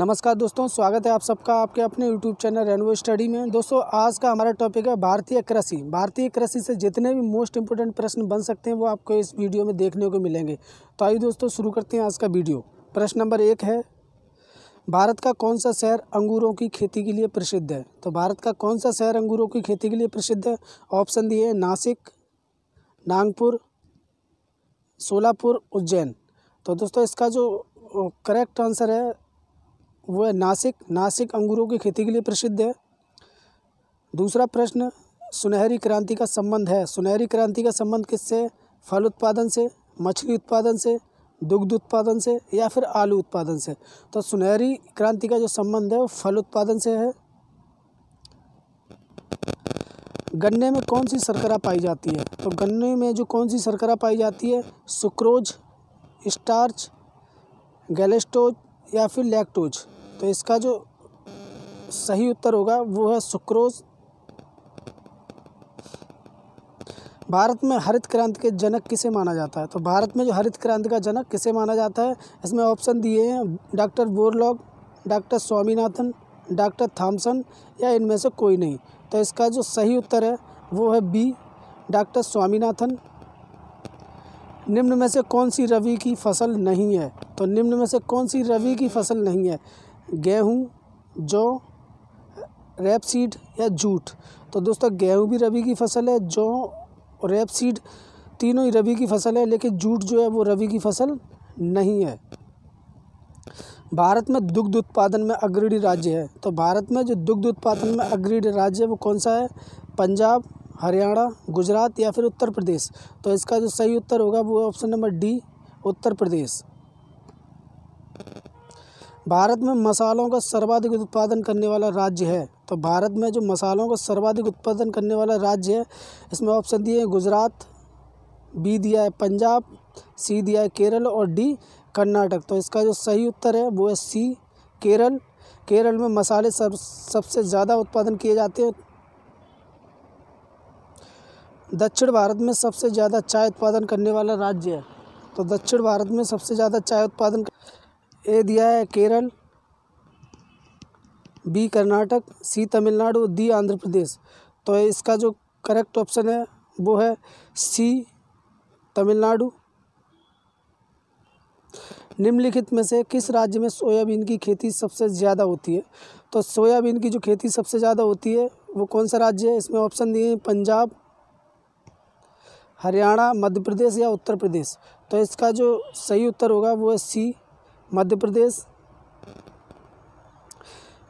नमस्कार दोस्तों स्वागत है आप सबका आपके अपने यूट्यूब चैनल रेनवो स्टडी में दोस्तों आज का हमारा टॉपिक है भारतीय कृषि भारतीय कृषि से जितने भी मोस्ट इंपोर्टेंट प्रश्न बन सकते हैं वो आपको इस वीडियो में देखने को मिलेंगे तो आइए दोस्तों शुरू करते हैं आज का वीडियो प्रश्न नंबर एक है भारत का कौन सा शहर अंगूरों की खेती के लिए प्रसिद्ध है तो भारत का कौन सा शहर अंगूरों की खेती के लिए प्रसिद्ध है ऑप्शन दिए नासिक नागपुर सोलापुर उज्जैन तो दोस्तों इसका जो करेक्ट आंसर है वह नासिक नासिक अंगूरों की खेती के लिए प्रसिद्ध है दूसरा प्रश्न सुनहरी क्रांति का संबंध है सुनहरी क्रांति का संबंध किससे फल उत्पादन से मछली उत्पादन से दुग्ध उत्पादन से या फिर आलू उत्पादन से तो सुनहरी क्रांति का जो संबंध है वो फल उत्पादन से है गन्ने में कौन सी शर्करा पाई जाती है तो गन्ने में जो कौन सी शर्करा पाई जाती है सुक्रोज स्टार्च गैलेस्टोज या फिर लैक्टोज तो इसका जो सही उत्तर होगा वो है सुक्रोज भारत में हरित क्रांति के जनक किसे माना जाता है तो भारत में जो हरित क्रांति का जनक किसे माना जाता है इसमें ऑप्शन दिए हैं doctor Borlaug doctor Swaminathan doctor Thomson या इनमें से कोई नहीं तो इसका जो सही उत्तर है वो है बी डॉक्टर स्वामीनाथन निम्न में से कौन सी रवि की फसल नहीं है तो निम्न में से कौन सी रवि की फसल नहीं है गेहूँ जौ रेपसीड या जूट तो दोस्तों गेहूँ भी रबी की फसल है जौ और रेपसीड तीनों ही रबी की फसल है लेकिन जूट जो है वो रबी की फसल नहीं है भारत में दुग्ध उत्पादन में अग्रणी राज्य है तो भारत में जो दुग्ध उत्पादन में अग्रणी राज्य है वो कौन सा है पंजाब हरियाणा गुजरात या फिर उत्तर प्रदेश तो इसका जो सही उत्तर होगा वो option number D Uttar Pradesh Bharat में मसालों का सर्वाधिक उत्पादन करने वाला राज्य है तो भारत में जो मसालों का सर्वाधिक उत्पादन करने वाला राज्य है इसमें ऑप्शन दिए हैं गुजरात बी दिया है पंजाब सी दिया है केरल और डी कर्नाटक तो इसका जो सही उत्तर है वो है सी केरल केरल में मसाले सब सबसे ज़्यादा उत्पादन किए जाते हैं दक्षिण भारत में सबसे ज़्यादा चाय उत्पादन करने वाला राज्य है तो दक्षिण भारत में सबसे ज़्यादा चाय उत्पादन ए दिया है Kerala B Karnataka C Tamil Nadu D Andhra Pradesh तो इसका जो करेक्ट ऑप्शन है वो है सी तमिलनाडु निम्नलिखित में से किस राज्य में सोयाबीन की खेती सबसे ज़्यादा होती है तो सोयाबीन की जो खेती सबसे ज़्यादा होती है वो कौन सा राज्य है इसमें ऑप्शन दिए हैं पंजाब हरियाणा मध्य प्रदेश या उत्तर प्रदेश तो इसका जो सही उत्तर होगा वो है सी मध्य प्रदेश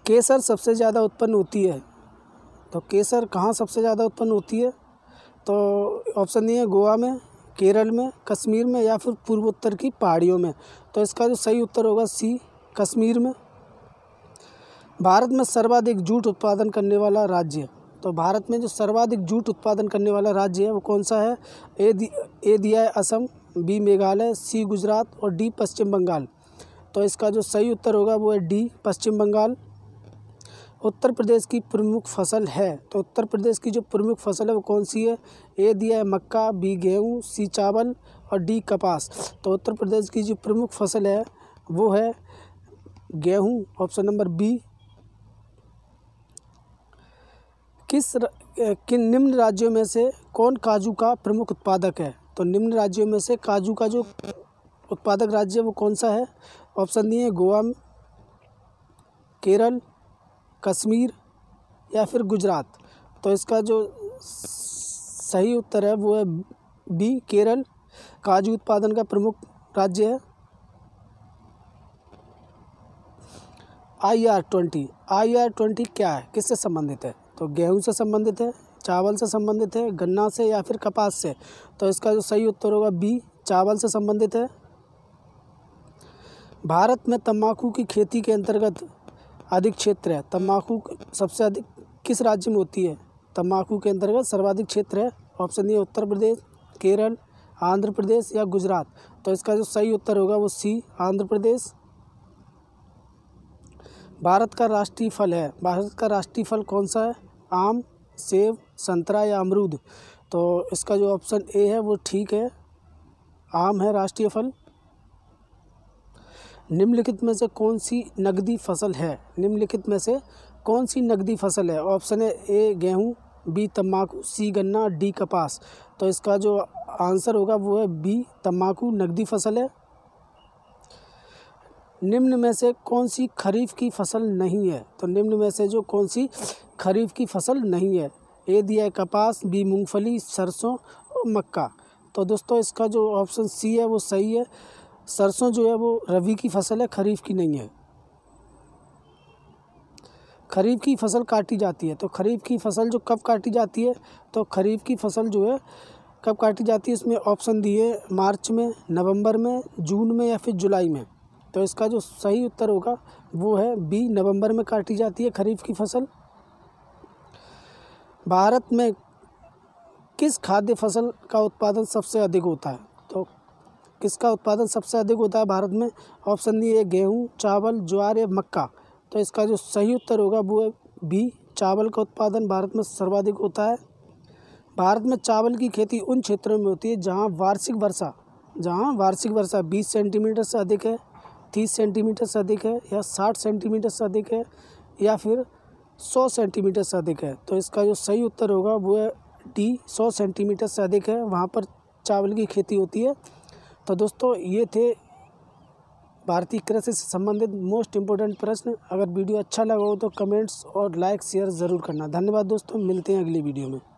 केसर सबसे ज़्यादा उत्पन्न होती है तो केसर कहाँ सबसे ज़्यादा उत्पन्न होती है तो ऑप्शन ये है गोवा में केरल में कश्मीर में या फिर पूर्वोत्तर की पहाड़ियों में तो इसका जो सही उत्तर होगा सी कश्मीर में भारत में सर्वाधिक जूट उत्पादन करने वाला राज्य तो भारत में जो सर्वाधिक जूट उत्पादन करने वाला राज्य है वो कौन सा है ए ए दिया है असम बी मेघालय सी गुजरात और डी पश्चिम बंगाल तो इसका जो सही उत्तर होगा वो है डी पश्चिम बंगाल उत्तर प्रदेश की प्रमुख फसल है तो उत्तर प्रदेश की जो प्रमुख फसल है वो कौन सी है ए दिया है मक्का बी गेहूँ सी चावल और डी कपास तो उत्तर प्रदेश की जो प्रमुख फसल है वो है गेहूँ ऑप्शन नंबर बी किस र, किन निम्न राज्यों में से कौन काजू का प्रमुख उत्पादक है तो निम्न राज्यों में से काजू का जो उत्पादक राज्य वो कौन सा है ऑप्शन दिए गोवा में केरल कश्मीर या फिर गुजरात तो इसका जो सही उत्तर है वो है बी केरल काजू उत्पादन का प्रमुख राज्य है I R twenty I R twenty क्या है किससे संबंधित है तो गेहूं से संबंधित है चावल से संबंधित है गन्ना से या फिर कपास से तो इसका जो सही उत्तर होगा बी चावल से संबंधित है भारत में तंबाकू की खेती के अंतर्गत अधिक क्षेत्र है तंबाकू सबसे अधिक किस राज्य में होती है तंबाकू के अंतर्गत सर्वाधिक क्षेत्र है ऑप्शन ये उत्तर प्रदेश केरल आंध्र प्रदेश या गुजरात तो इसका जो सही उत्तर होगा वो सी आंध्र प्रदेश भारत का राष्ट्रीय फल है भारत का राष्ट्रीय फल कौन सा है आम सेब संतरा या अमरूद तो इसका जो ऑप्शन ए है वो ठीक है आम है राष्ट्रीय फल निम्नलिखित में से कौन सी नकदी फसल है निम्नलिखित में से कौन सी नकदी फसल है ऑप्शन है ए गेहूँ बी तम्बाकू सी गन्ना डी कपास तो इसका जो आंसर होगा वो है बी तम्बाकू नकदी फसल है निम्न में से कौन सी खरीफ की फसल नहीं है तो निम्न में से जो कौन सी खरीफ की फसल नहीं है ए दिया है कपास बी मूंगफली सरसों और मक्का तो दोस्तों इसका जो ऑप्शन सी है वो सही है सरसों जो है वो रवि की फ़सल है खरीफ की नहीं है खरीफ की फ़सल काटी जाती है तो खरीफ की फ़सल जो कब काटी जाती है तो खरीफ की फ़सल जो है कब काटी जाती है इसमें ऑप्शन दिए मार्च में नवंबर में जून में या फिर जुलाई में तो इसका जो सही उत्तर होगा वो है बी नवंबर में काटी जाती है खरीफ की फसल भारत में किस खाद्य फसल का उत्पादन सबसे अधिक होता है किसका उत्पादन सबसे अधिक होता है भारत में ऑप्शन है गेहूँ चावल ज्वार या मक्का तो इसका जो सही उत्तर होगा वो भी चावल का उत्पादन भारत में सर्वाधिक होता है भारत में चावल की खेती उन क्षेत्रों में होती है जहाँ वार्षिक वर्षा जहाँ वार्षिक वर्षा बीस सेंटीमीटर से अधिक है तीस सेंटीमीटर से अधिक है या साठ सेंटीमीटर से अधिक है या फिर सौ सेंटीमीटर से अधिक है तो इसका जो सही उत्तर होगा वो है डी सौ सेंटीमीटर से अधिक है वहाँ पर चावल की खेती होती है तो दोस्तों ये थे भारतीय कृषि से संबंधित मोस्ट इम्पोर्टेंट प्रश्न अगर वीडियो अच्छा लगा हो तो कमेंट्स और लाइक शेयर ज़रूर करना धन्यवाद दोस्तों मिलते हैं अगली वीडियो में